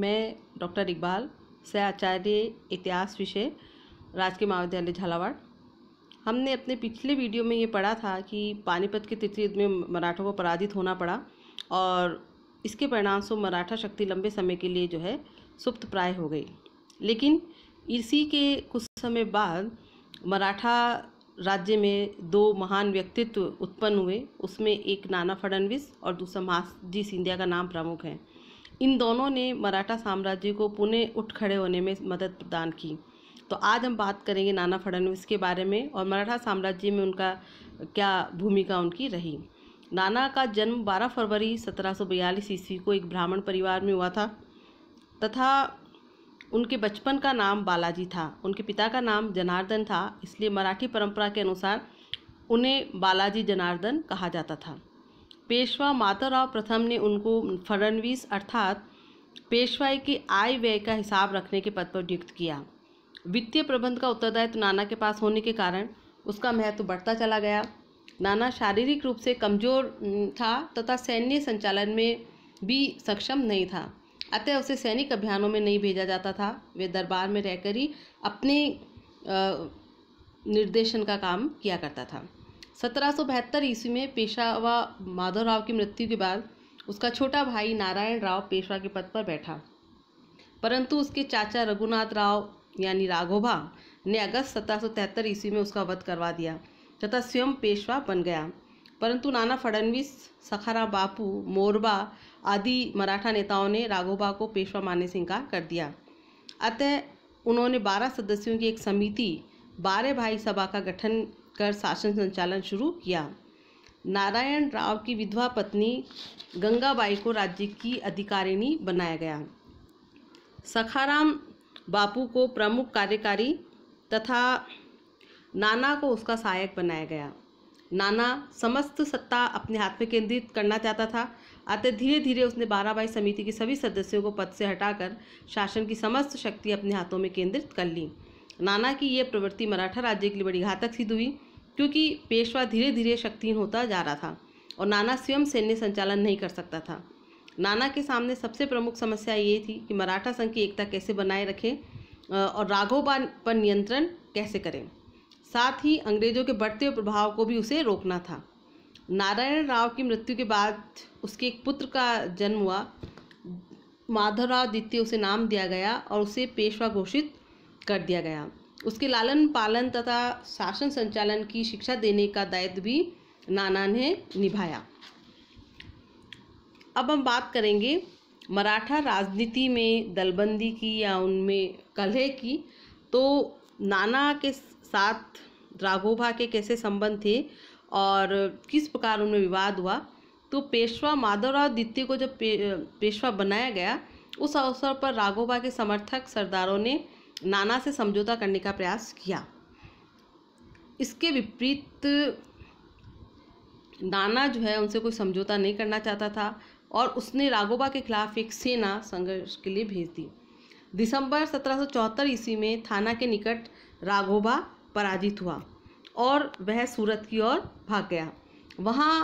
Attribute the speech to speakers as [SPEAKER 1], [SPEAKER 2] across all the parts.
[SPEAKER 1] मैं डॉक्टर इकबाल आचार्य इतिहास विषय राजकीय महाविद्यालय झालावाड़ हमने अपने पिछले वीडियो में ये पढ़ा था कि पानीपत के तृतीय युद्ध में मराठों को पराजित होना पड़ा और इसके परिणाम से मराठा शक्ति लंबे समय के लिए जो है सुप्त प्राय हो गई लेकिन इसी के कुछ समय बाद मराठा राज्य में दो महान व्यक्तित्व उत्पन्न हुए उसमें एक नाना फडणवीस और दूसरा महाजी सिंधिया का नाम प्रमुख है इन दोनों ने मराठा साम्राज्य को पुनः उठ खड़े होने में मदद प्रदान की तो आज हम बात करेंगे नाना फडणवीस के बारे में और मराठा साम्राज्य में उनका क्या भूमिका उनकी रही नाना का जन्म 12 फरवरी 1742 ईस्वी को एक ब्राह्मण परिवार में हुआ था तथा उनके बचपन का नाम बालाजी था उनके पिता का नाम जनार्दन था इसलिए मराठी परंपरा के अनुसार उन्हें बालाजी जनार्दन कहा जाता था पेशवा माताराव प्रथम ने उनको फडणवीस अर्थात पेशवाई के आय व्यय का हिसाब रखने के पद पर नियुक्त किया वित्तीय प्रबंध का उत्तरदायित्व नाना के पास होने के कारण उसका महत्व बढ़ता चला गया नाना शारीरिक रूप से कमजोर था तथा सैन्य संचालन में भी सक्षम नहीं था अतः उसे सैनिक अभियानों में नहीं भेजा जाता था वे दरबार में रहकर ही अपने निर्देशन का काम किया करता था सत्रह ईस्वी में पेशावा माधवराव की मृत्यु के बाद उसका छोटा भाई नारायण राव पेशवा के पद पर बैठा परंतु उसके चाचा रघुनाथ राव यानी राघोबा ने अगस्त सत्रह ईस्वी में उसका वध करवा दिया तथा स्वयं पेशवा बन गया परंतु नाना फडणवीस सखारा बापू मोरबा आदि मराठा नेताओं ने राघोबा को पेशवा मानने से इनकार कर दिया अतः उन्होंने बारह सदस्यों की एक समिति बारह भाई सभा का गठन कर शासन संचालन शुरू किया नारायण राव की विधवा पत्नी गंगाबाई को राज्य की अधिकारिणी बनाया गया सखाराम बापू को प्रमुख कार्यकारी तथा नाना को उसका सहायक बनाया गया नाना समस्त सत्ता अपने हाथ में केंद्रित करना चाहता था अतः धीरे धीरे उसने बाराबाई समिति के सभी सदस्यों को पद से हटाकर शासन की समस्त शक्ति अपने हाथों में केंद्रित कर ली नाना की यह प्रवृत्ति मराठा राज्य के लिए बड़ी घातक सिद्ध हुई क्योंकि पेशवा धीरे धीरे शक्तिहीन होता जा रहा था और नाना स्वयं सैन्य संचालन नहीं कर सकता था नाना के सामने सबसे प्रमुख समस्या ये थी कि मराठा संघ की एकता कैसे बनाए रखें और राघोबा पर नियंत्रण कैसे करें साथ ही अंग्रेजों के बढ़ते हुए प्रभाव को भी उसे रोकना था नारायण राव की मृत्यु के बाद उसके एक पुत्र का जन्म हुआ माधवराव द्वितीय उसे नाम दिया गया और उसे पेशवा घोषित कर दिया गया उसके लालन पालन तथा शासन संचालन की शिक्षा देने का दायित्व भी नाना ने निभाया अब हम बात करेंगे मराठा राजनीति में दलबंदी की या उनमें कलह की तो नाना के साथ राघोभा के कैसे संबंध थे और किस प्रकार उनमें विवाद हुआ तो पेशवा माधवराव द्वितीय को जब पे, पेशवा बनाया गया उस अवसर पर राघोबा के समर्थक सरदारों ने नाना से समझौता करने का प्रयास किया इसके विपरीत नाना जो है उनसे कोई समझौता नहीं करना चाहता था और उसने राघोबा के खिलाफ एक सेना संघर्ष के लिए भेज दी दिसंबर सत्रह ईस्वी में थाना के निकट राघोबा पराजित हुआ और वह सूरत की ओर भाग गया वहाँ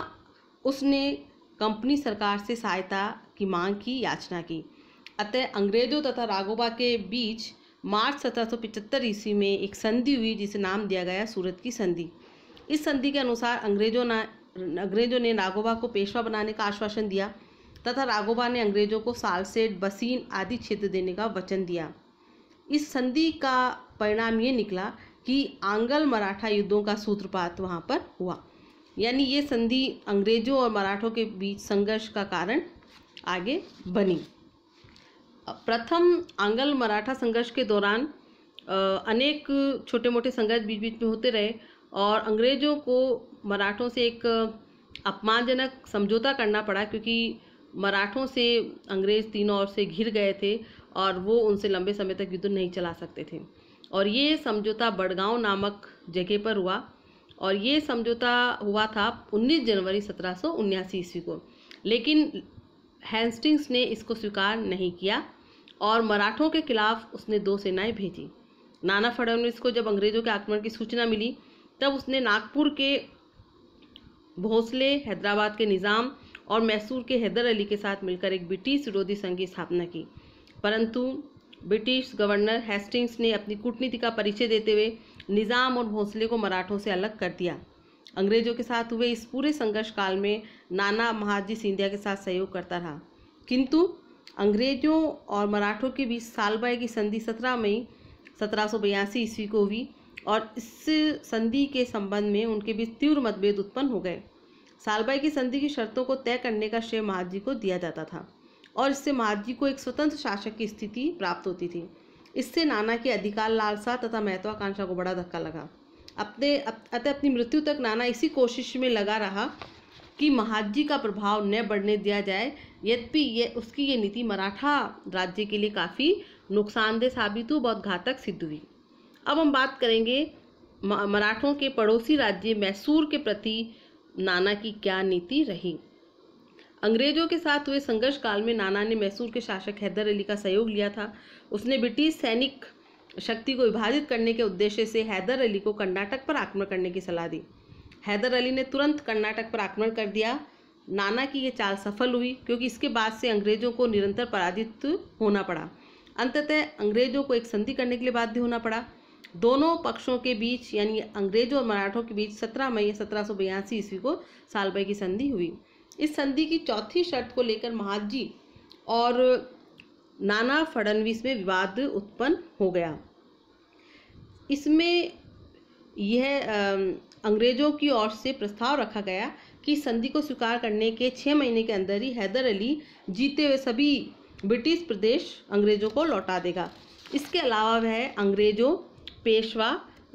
[SPEAKER 1] उसने कंपनी सरकार से सहायता की मांग की याचना की अतः अंग्रेजों तथा राघोबा के बीच मार्च सत्रह ईस्वी में एक संधि हुई जिसे नाम दिया गया सूरत की संधि इस संधि के अनुसार अंग्रेजों ना अंग्रेजों ने राघोबा को पेशवा बनाने का आश्वासन दिया तथा राघोबा ने अंग्रेजों को सालसेट बसीन आदि क्षेत्र देने का वचन दिया इस संधि का परिणाम ये निकला कि आंगल मराठा युद्धों का सूत्रपात वहाँ पर हुआ यानी ये संधि अंग्रेजों और मराठों के बीच संघर्ष का कारण आगे बनी प्रथम आंगल मराठा संघर्ष के दौरान अनेक छोटे मोटे संघर्ष बीच बीच में होते रहे और अंग्रेज़ों को मराठों से एक अपमानजनक समझौता करना पड़ा क्योंकि मराठों से अंग्रेज़ तीनों ओर से घिर गए थे और वो उनसे लंबे समय तक युद्ध नहीं चला सकते थे और ये समझौता बड़गांव नामक जगह पर हुआ और ये समझौता हुआ था 19 जनवरी सत्रह ईस्वी को लेकिन हैंस्टिंग्स ने इसको स्वीकार नहीं किया और मराठों के खिलाफ उसने दो सेनाएं भेजी नाना फडणवीस को जब अंग्रेजों के आक्रमण की सूचना मिली तब उसने नागपुर के भोसले हैदराबाद के निज़ाम और मैसूर के हैदर अली के साथ मिलकर एक ब्रिटिश विरोधी संघ की स्थापना की परंतु ब्रिटिश गवर्नर हेस्टिंग्स ने अपनी कूटनीति का परिचय देते हुए निज़ाम और भोंसले को मराठों से अलग कर दिया अंग्रेजों के साथ हुए इस पूरे संघर्ष काल में नाना महाजी सिंधिया के साथ सहयोग करता रहा किंतु अंग्रेजों और मराठों के बीच सालबाई की संधि सत्रह मई सत्रह ईस्वी को हुई और इस संधि के संबंध में उनके बीच तीव्र मतभेद उत्पन्न हो गए सालबाई की संधि की शर्तों को तय करने का श्रेय महाजी को दिया जाता था और इससे महाजी को एक स्वतंत्र शासक की स्थिति प्राप्त होती थी इससे नाना की अधिकार लालसा तथा महत्वाकांक्षा को बड़ा धक्का लगा अपने अतः अपनी मृत्यु तक नाना इसी कोशिश में लगा रहा कि महाजी का प्रभाव न बढ़ने दिया जाए यद्यपि ये उसकी ये नीति मराठा राज्य के लिए काफ़ी नुकसानदेह साबित हुई बहुत घातक सिद्ध हुई अब हम बात करेंगे मराठों के पड़ोसी राज्य मैसूर के प्रति नाना की क्या नीति रही अंग्रेजों के साथ हुए संघर्ष काल में नाना ने मैसूर के शासक हैदर अली का सहयोग लिया था उसने ब्रिटिश सैनिक शक्ति को विभाजित करने के उद्देश्य से हैदर अली को कर्नाटक पर आक्रमण करने की सलाह दी हैदर अली ने तुरंत कर्नाटक पर आक्रमण कर दिया नाना की ये चाल सफल हुई क्योंकि इसके बाद से अंग्रेजों को निरंतर पराजित होना पड़ा अंततः अंग्रेजों को एक संधि करने के लिए बाध्य होना पड़ा दोनों पक्षों के बीच यानी अंग्रेजों और मराठों के बीच 17 मई सत्रह सौ बयासी ईस्वी को सालबई की संधि हुई इस संधि की चौथी शर्त को लेकर महाजी और नाना फडणवीस में विवाद उत्पन्न हो गया इसमें यह अंग्रेजों की ओर से प्रस्ताव रखा गया कि संधि को स्वीकार करने के छः महीने के अंदर ही हैदर अली जीते हुए सभी ब्रिटिश प्रदेश अंग्रेजों को लौटा देगा इसके अलावा वह अंग्रेजों पेशवा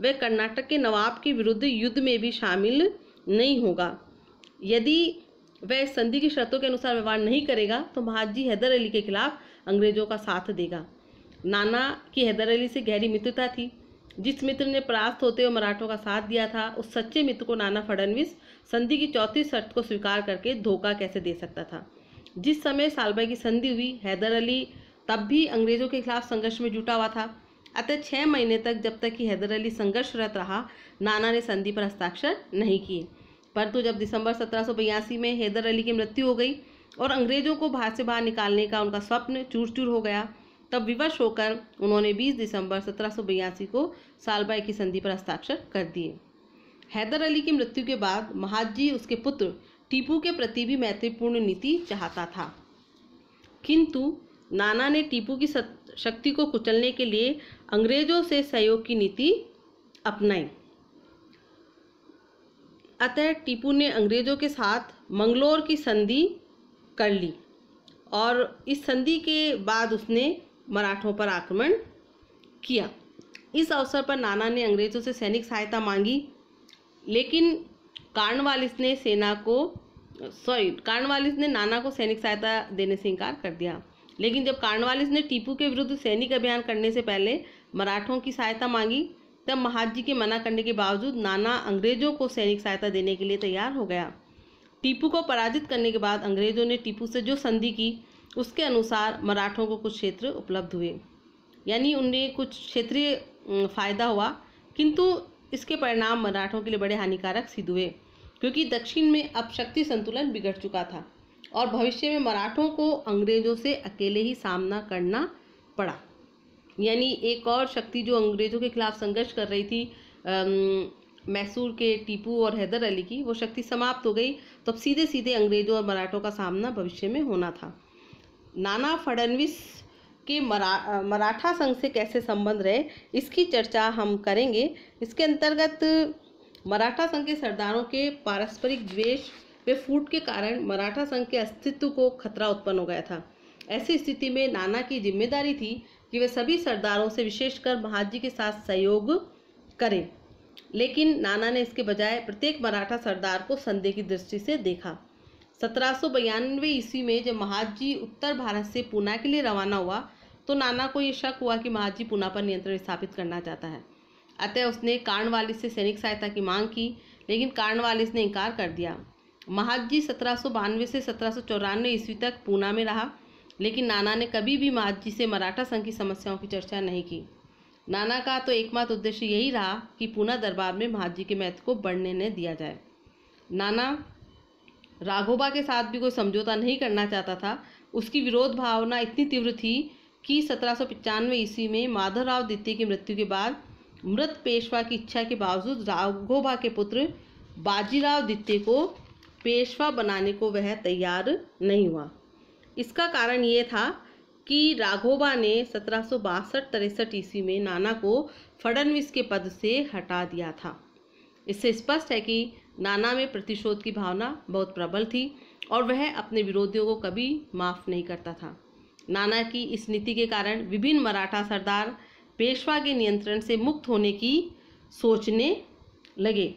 [SPEAKER 1] व कर्नाटक के नवाब के विरुद्ध युद्ध में भी शामिल नहीं होगा यदि वह संधि की शर्तों के अनुसार व्यवहार नहीं करेगा तो महाजी हैदर अली के खिलाफ अंग्रेजों का साथ देगा नाना की हैदर अली से गहरी मित्रता थी जिस मित्र ने परास्त होते हुए मराठों का साथ दिया था उस सच्चे मित्र को नाना फडणवीस संधि की चौथी शर्त को स्वीकार करके धोखा कैसे दे सकता था जिस समय सालबाई की संधि हुई हैदर अली तब भी अंग्रेजों के खिलाफ संघर्ष में जुटा हुआ था अतः छः महीने तक जब तक कि हैदर अली संघर्षरत रहा नाना ने संधि पर हस्ताक्षर नहीं किए परंतु तो जब दिसंबर सत्रह में हैदर अली की मृत्यु हो गई और अंग्रेजों को भारत से बाहर निकालने का उनका स्वप्न चूर चूर हो गया तब विवश होकर उन्होंने 20 दिसंबर सत्रह को सालबाई की संधि पर हस्ताक्षर कर दिए हैदर अली की मृत्यु के बाद महाजी उसके पुत्र टीपू के प्रति भी मैत्रीपूर्ण नीति चाहता था किंतु नाना ने टीपू की शक्ति को कुचलने के लिए अंग्रेजों से सहयोग की नीति अपनाई अतः टीपू ने अंग्रेजों के साथ मंगलोर की संधि कर ली और इस संधि के बाद उसने मराठों पर आक्रमण किया इस अवसर पर नाना ने अंग्रेजों से सैनिक सहायता मांगी लेकिन कार्णवालिस ने सेना को सॉरी कार्णवालिस ने नाना को सैनिक सहायता देने से इनकार कर दिया लेकिन जब कार्णवालिस ने टीपू के विरुद्ध सैनिक अभियान करने से पहले मराठों की सहायता मांगी तब महाजी के मना करने के बावजूद नाना अंग्रेजों को सैनिक सहायता देने के लिए तैयार हो गया टीपू को पराजित करने के बाद अंग्रेजों ने टीपू से जो संधि की उसके अनुसार मराठों को कुछ क्षेत्र उपलब्ध हुए यानी उन्हें कुछ क्षेत्रीय फायदा हुआ किंतु इसके परिणाम मराठों के लिए बड़े हानिकारक सिद्ध हुए क्योंकि दक्षिण में अब शक्ति संतुलन बिगड़ चुका था और भविष्य में मराठों को अंग्रेजों से अकेले ही सामना करना पड़ा यानी एक और शक्ति जो अंग्रेजों के खिलाफ संघर्ष कर रही थी मैसूर के टीपू और हैदर अली की वो शक्ति समाप्त हो गई तो अब सीधे सीधे अंग्रेजों और मराठों का सामना भविष्य में होना था नाना फडणवीस के मरा मराठा संघ से कैसे संबंध रहे इसकी चर्चा हम करेंगे इसके अंतर्गत मराठा संघ के सरदारों के पारस्परिक द्वेष व फूट के कारण मराठा संघ के अस्तित्व को खतरा उत्पन्न हो गया था ऐसी स्थिति में नाना की जिम्मेदारी थी कि वे सभी सरदारों से विशेषकर महाजी के साथ सहयोग करें लेकिन नाना ने इसके बजाय प्रत्येक मराठा सरदार को संदेह की दृष्टि से देखा सत्रह ईस्वी में जब महाजी उत्तर भारत से पूना के लिए रवाना हुआ तो नाना को ये शक हुआ कि महाजी पूना पर नियंत्रण स्थापित करना चाहता है अतः उसने कार्णवालिस से सैनिक सहायता की मांग की लेकिन कार्णवालिस ने इनकार कर दिया महाजी सत्रह से सत्रह ईस्वी तक पूना में रहा लेकिन नाना ने कभी भी महाजी से मराठा संघ की समस्याओं की चर्चा नहीं की नाना का तो एकमात्र उद्देश्य यही रहा कि पूना दरबार में महाजी के महत्व को बढ़ने न दिया जाए नाना राघोबा के साथ भी कोई समझौता नहीं करना चाहता था उसकी विरोध भावना इतनी तीव्र थी कि सत्रह सौ पचानवे ईस्वी में माधवराव द्वितीय की मृत्यु के बाद मृत पेशवा की इच्छा के बावजूद राघोबा के पुत्र बाजीराव द्वितीय को पेशवा बनाने को वह तैयार नहीं हुआ इसका कारण ये था कि राघोबा ने सत्रह सौ ईस्वी में नाना को फडनविस के पद से हटा दिया था इससे स्पष्ट है कि नाना में प्रतिशोध की भावना बहुत प्रबल थी और वह अपने विरोधियों को कभी माफ़ नहीं करता था नाना की इस नीति के कारण विभिन्न मराठा सरदार पेशवा के नियंत्रण से मुक्त होने की सोचने लगे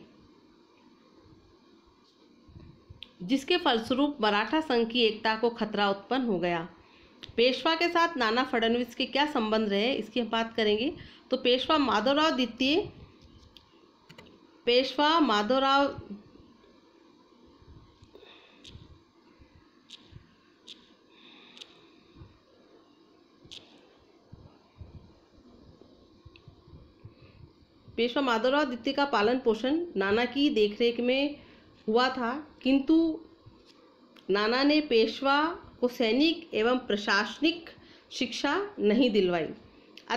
[SPEAKER 1] जिसके फलस्वरूप मराठा संघ की एकता को खतरा उत्पन्न हो गया पेशवा के साथ नाना फडणवीस के क्या संबंध रहे इसकी हम बात करेंगे तो पेशवा माधवराव द्वितीय पेशवा माधवराव पेशवा माधवराव द्वितीय का पालन पोषण नाना की देखरेख में हुआ था किंतु नाना ने पेशवा को सैनिक एवं प्रशासनिक शिक्षा नहीं दिलवाई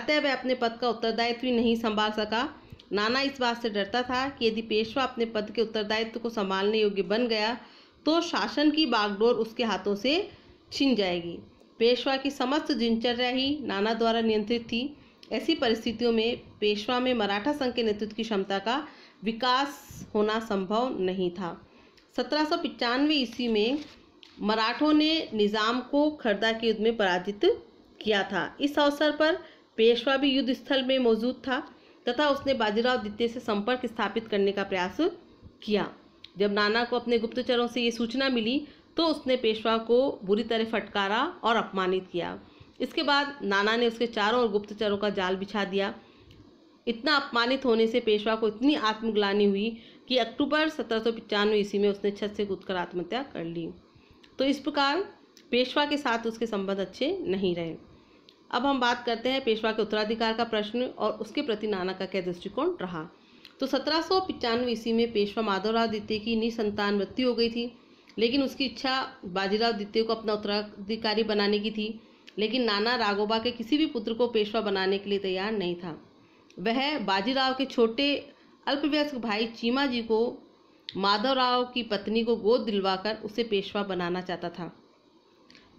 [SPEAKER 1] अतः वह अपने पद का उत्तरदायित्व नहीं संभाल सका नाना इस बात से डरता था कि यदि पेशवा अपने पद के उत्तरदायित्व को संभालने योग्य बन गया तो शासन की बागडोर उसके हाथों से छिन जाएगी पेशवा की समस्त दिनचर्या ही नाना द्वारा नियंत्रित थी ऐसी परिस्थितियों में पेशवा में मराठा संघ के नेतृत्व की क्षमता का विकास होना संभव नहीं था सत्रह ईस्वी में मराठों ने निज़ाम को खरदा के युद्ध में पराजित किया था इस अवसर पर पेशवा भी युद्ध स्थल में मौजूद था तथा उसने बाजीराव द्वितीय से संपर्क स्थापित करने का प्रयास किया जब नाना को अपने गुप्तचरों से ये सूचना मिली तो उसने पेशवा को बुरी तरह फटकारा और अपमानित किया इसके बाद नाना ने उसके चारों और गुप्तचरों का जाल बिछा दिया इतना अपमानित होने से पेशवा को इतनी आत्मग्लानी हुई कि अक्टूबर सत्रह सौ पचानवे ईस्वी में उसने छत से कूदकर आत्महत्या कर ली तो इस प्रकार पेशवा के साथ उसके संबंध अच्छे नहीं रहे अब हम बात करते हैं पेशवा के उत्तराधिकार का प्रश्न और उसके प्रति नाना का क्या दृष्टिकोण रहा तो सत्रह सौ पचानवे ईस्वी में पेशवा माधवराव द्वितीय की निसंतान मृत्यु हो गई थी लेकिन उसकी इच्छा बाजीराव द्वितीय को अपना उत्तराधिकारी बनाने की थी लेकिन नाना राघोबा के किसी भी पुत्र को पेशवा बनाने के लिए तैयार नहीं था वह बाजीराव के छोटे अल्पवयस्क भाई चीमा जी को माधवराव की पत्नी को गोद दिलवाकर उसे पेशवा बनाना चाहता था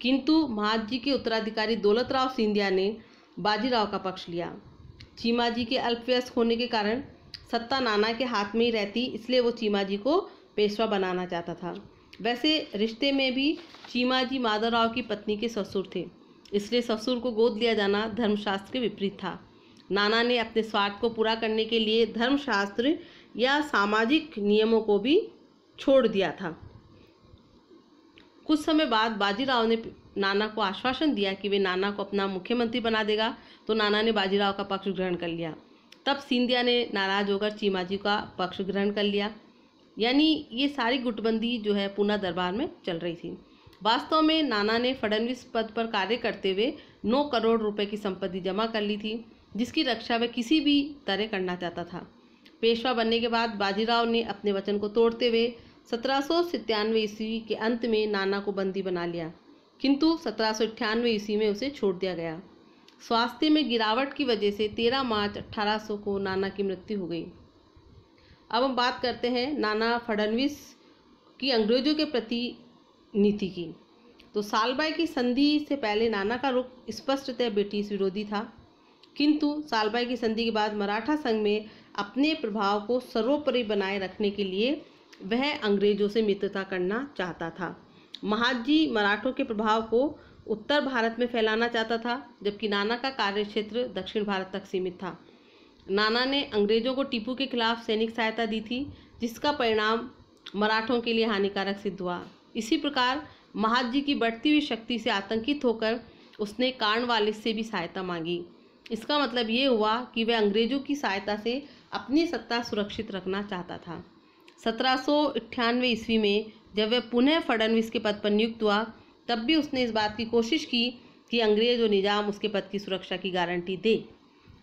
[SPEAKER 1] किंतु महाजी के उत्तराधिकारी दौलतराव सिंधिया ने बाजीराव का पक्ष लिया चीमा जी के अल्पवयस्क होने के कारण सत्ता नाना के हाथ में ही रहती इसलिए वो चीमा जी को पेशवा बनाना चाहता था वैसे रिश्ते में भी चीमा जी माधवराव की पत्नी के ससुर थे इसलिए ससुर को गोद लिया जाना धर्मशास्त्र के विपरीत था नाना ने अपने स्वार्थ को पूरा करने के लिए धर्मशास्त्र या सामाजिक नियमों को भी छोड़ दिया था कुछ समय बाद बाजीराव ने नाना को आश्वासन दिया कि वे नाना को अपना मुख्यमंत्री बना देगा तो नाना ने बाजीराव का पक्ष ग्रहण कर लिया तब सिंधिया ने नाराज होकर चीमा जी का पक्ष ग्रहण कर लिया यानी ये सारी गुटबंदी जो है पूना दरबार में चल रही थी वास्तव में नाना ने फडणवीस पद पर कार्य करते हुए नौ करोड़ रुपए की संपत्ति जमा कर ली थी जिसकी रक्षा वह किसी भी तरह करना चाहता था पेशवा बनने के बाद बाजीराव ने अपने वचन को तोड़ते हुए सत्रह ईस्वी के अंत में नाना को बंदी बना लिया किंतु सत्रह ईस्वी में उसे छोड़ दिया गया स्वास्थ्य में गिरावट की वजह से 13 मार्च 1800 को नाना की मृत्यु हो गई अब हम बात करते हैं नाना फडणवीस की अंग्रेजों के प्रति नीति की तो सालबाई की संधि से पहले नाना का रुख स्पष्टतः ब्रिटिश विरोधी था किंतु सालबाई की संधि के बाद मराठा संघ में अपने प्रभाव को सर्वोपरि बनाए रखने के लिए वह अंग्रेजों से मित्रता करना चाहता था महाजी मराठों के प्रभाव को उत्तर भारत में फैलाना चाहता था जबकि नाना का कार्यक्षेत्र दक्षिण भारत तक सीमित था नाना ने अंग्रेजों को टीपू के खिलाफ सैनिक सहायता दी थी जिसका परिणाम मराठों के लिए हानिकारक सिद्ध हुआ इसी प्रकार महाजी की बढ़ती हुई शक्ति से आतंकित होकर उसने कार्णवालिस से भी सहायता मांगी इसका मतलब ये हुआ कि वह अंग्रेजों की सहायता से अपनी सत्ता सुरक्षित रखना चाहता था सत्रह ईस्वी में जब वह पुनः फडणवीस के पद पर नियुक्त हुआ तब भी उसने इस बात की कोशिश की कि अंग्रेज और निजाम उसके पद की सुरक्षा की गारंटी दे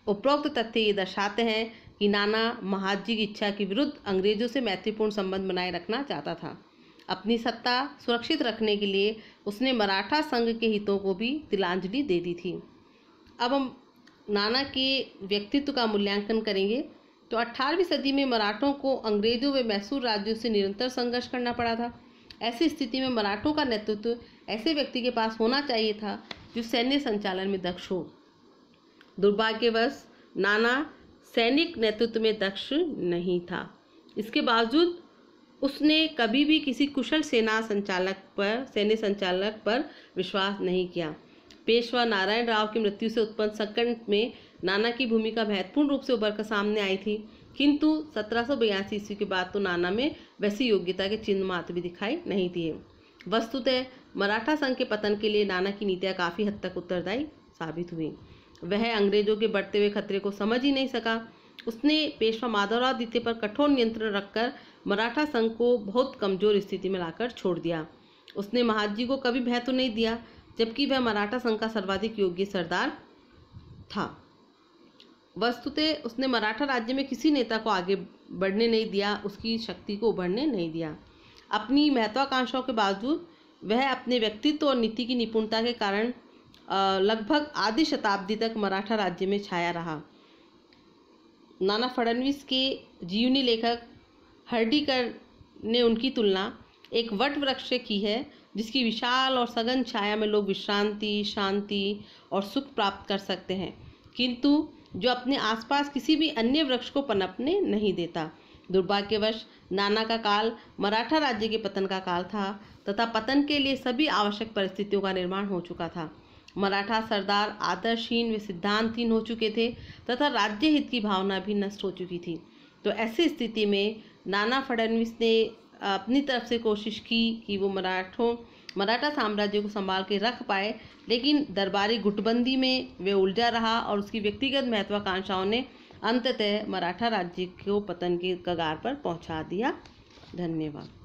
[SPEAKER 1] उपरोक्त तथ्य ये दर्शाते हैं कि नाना महाजी की इच्छा के विरुद्ध अंग्रेजों से मैत्रीपूर्ण संबंध बनाए रखना चाहता था अपनी सत्ता सुरक्षित रखने के लिए उसने मराठा संघ के हितों को भी तिलांजलि दे दी थी अब हम नाना के व्यक्तित्व का मूल्यांकन करेंगे तो 18वीं सदी में मराठों को अंग्रेजों व मैसूर राज्यों से निरंतर संघर्ष करना पड़ा था ऐसी स्थिति में मराठों का नेतृत्व ऐसे व्यक्ति के पास होना चाहिए था जो सैन्य संचालन में दक्ष हो दुर्भाग्यवश नाना सैनिक नेतृत्व में दक्ष नहीं था इसके बावजूद उसने कभी भी किसी कुशल सेना संचालक पर सैन्य संचालक पर विश्वास नहीं किया पेशवा नारायण राव की मृत्यु से उत्पन्न संकट में नाना की भूमिका महत्वपूर्ण रूप से उभर कर सामने आई थी किंतु सत्रह ईस्वी के बाद तो नाना में वैसी योग्यता के चिन्ह मात्र भी दिखाई नहीं दिए वस्तुतः मराठा संघ के पतन के लिए नाना की नीतियाँ काफ़ी हद तक उत्तरदायी साबित हुई वह अंग्रेजों के बढ़ते हुए खतरे को समझ ही नहीं सका उसने पेशवा माधवराव द्वितीय पर कठोर नियंत्रण रखकर मराठा संघ को बहुत कमजोर स्थिति में लाकर छोड़ दिया उसने महाजी को कभी भय तो नहीं दिया जबकि वह मराठा संघ का सर्वाधिक योग्य सरदार था वस्तुतः उसने मराठा राज्य में किसी नेता को आगे बढ़ने नहीं दिया उसकी शक्ति को उभरने नहीं दिया अपनी महत्वाकांक्षाओं के बावजूद वह अपने व्यक्तित्व और नीति की निपुणता के कारण लगभग आधी शताब्दी तक मराठा राज्य में छाया रहा नाना फडणवीस के जीवनी लेखक हर्डीकर ने उनकी तुलना एक वट वृक्ष से की है जिसकी विशाल और सघन छाया में लोग विश्रांति शांति और सुख प्राप्त कर सकते हैं किंतु जो अपने आसपास किसी भी अन्य वृक्ष को पनपने नहीं देता दुर्भाग्यवश नाना का काल मराठा राज्य के पतन का काल था तथा पतन के लिए सभी आवश्यक परिस्थितियों का निर्माण हो चुका था मराठा सरदार आदर्शहीन व सिद्धांतहीन हो चुके थे तथा राज्य हित की भावना भी नष्ट हो चुकी थी तो ऐसी स्थिति में नाना फडणवीस ने अपनी तरफ से कोशिश की कि वो मराठों मराठा साम्राज्य को संभाल के रख पाए लेकिन दरबारी गुटबंदी में वे उलझा रहा और उसकी व्यक्तिगत महत्वाकांक्षाओं ने अंततः मराठा राज्य को पतन के कगार पर पहुंचा दिया धन्यवाद